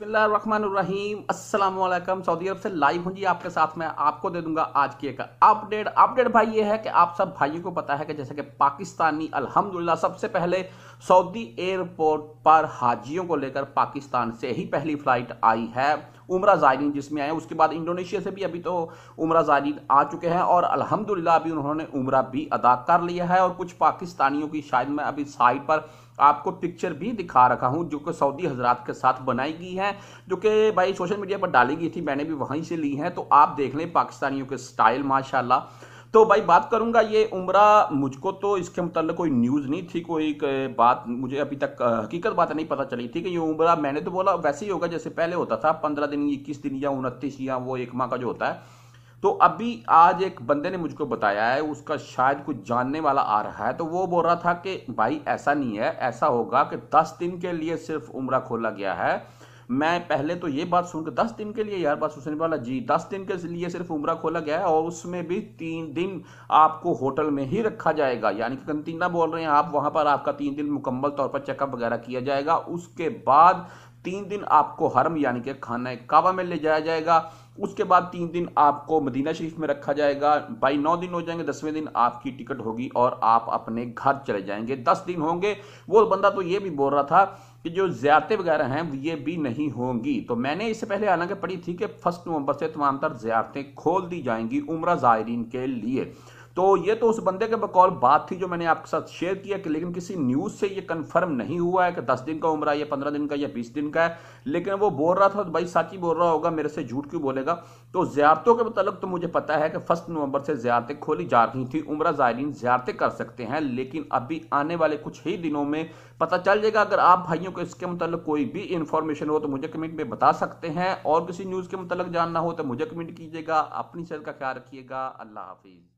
अस्सलाम वालेकुम सऊदी अरब से लाइव हूँ जी आपके साथ मैं आपको दे दूंगा आज की एक अपडेट अपडेट भाई ये है कि आप सब भाइयों को पता है कि जैसे कि पाकिस्तानी अल्हम्दुलिल्लाह सबसे पहले सऊदी एयरपोर्ट पर हाजियों को लेकर पाकिस्तान से ही पहली फ्लाइट आई है उम्र ज़ायरीन जिसमें आए उसके बाद इंडोनेशिया से भी अभी तो उम्र ज़ायरीन आ चुके हैं और अलहमदिल्ला अभी उन्होंने उम्र भी अदा कर लिया है और कुछ पाकिस्तानियों की शायद मैं अभी साइट पर आपको पिक्चर भी दिखा रखा हूँ जो कि सऊदी हजरात के साथ बनाई गई है जो कि भाई सोशल मीडिया पर डाली गई थी मैंने भी वहीं से ली है तो आप देख लें पाकिस्तानियों के स्टाइल माशाल्लाह तो भाई बात करूंगा ये उम्र मुझको तो इसके मतलब कोई न्यूज़ नहीं थी कोई बात मुझे अभी तक हकीकत बात नहीं पता चली थी कि ये उम्र मैंने तो बोला वैसे ही होगा जैसे पहले होता था पंद्रह दिन इक्कीस दिन या उनतीस या वो एक माह का जो होता है तो अभी आज एक बंदे ने मुझको बताया है उसका शायद कुछ जानने वाला आ रहा है तो वो बोल रहा था कि भाई ऐसा नहीं है ऐसा होगा कि दस दिन के लिए सिर्फ उम्र खोला गया है मैं पहले तो ये बात सुनकर दस दिन के लिए यार बात सुनने वाला जी दस दिन के लिए सिर्फ उमरा खोला गया है और उसमें भी तीन दिन आपको होटल में ही रखा जाएगा यानी कि कंतीना बोल रहे हैं आप वहाँ पर आपका तीन दिन मुकम्मल तौर पर चेकअप वगैरह किया जाएगा उसके बाद तीन दिन आपको हरम यानी कि खाना काबा में ले जाया जाएगा उसके बाद तीन दिन आपको मदीना शरीफ में रखा जाएगा भाई नौ दिन हो जाएंगे दसवें दिन आपकी टिकट होगी और आप अपने घर चले जाएंगे दस दिन होंगे वो बंदा तो ये भी बोल रहा था कि जो ज़्यारतें वगैरह हैं ये भी नहीं होंगी तो मैंने इससे पहले हालांकि पढ़ी थी कि फर्स्ट नवंबर से तमाम तर ज़्यारतें खोल दी जाएंगी उम्र ज़ायरीन के लिए तो ये तो उस बंदे के बकौल बात थी जो मैंने आपके साथ शेयर किया कि लेकिन किसी न्यूज़ से ये कंफर्म नहीं हुआ है कि दस दिन का उम्र है या पंद्रह दिन का या बीस दिन का है लेकिन वो बोल रहा था तो भाई सच ही बोल रहा होगा मेरे से झूठ क्यों बोलेगा तो ज्यारतों के मतलब तो मुझे पता है कि फर्स्ट नवंबर से ज्यारतें खोली जा रही थी उम्र ज़ायरीन ज्यारतें कर सकते हैं लेकिन अभी आने वाले कुछ ही दिनों में पता चल जाएगा अगर आप भाइयों को इसके मतलब कोई भी इन्फॉर्मेशन हो तो मुझे कमेंट में बता सकते हैं और किसी न्यूज़ के मतलब जानना हो तो मुझे कमेंट कीजिएगा अपनी सर का ख्याल रखिएगा अल्लाह हाफिज़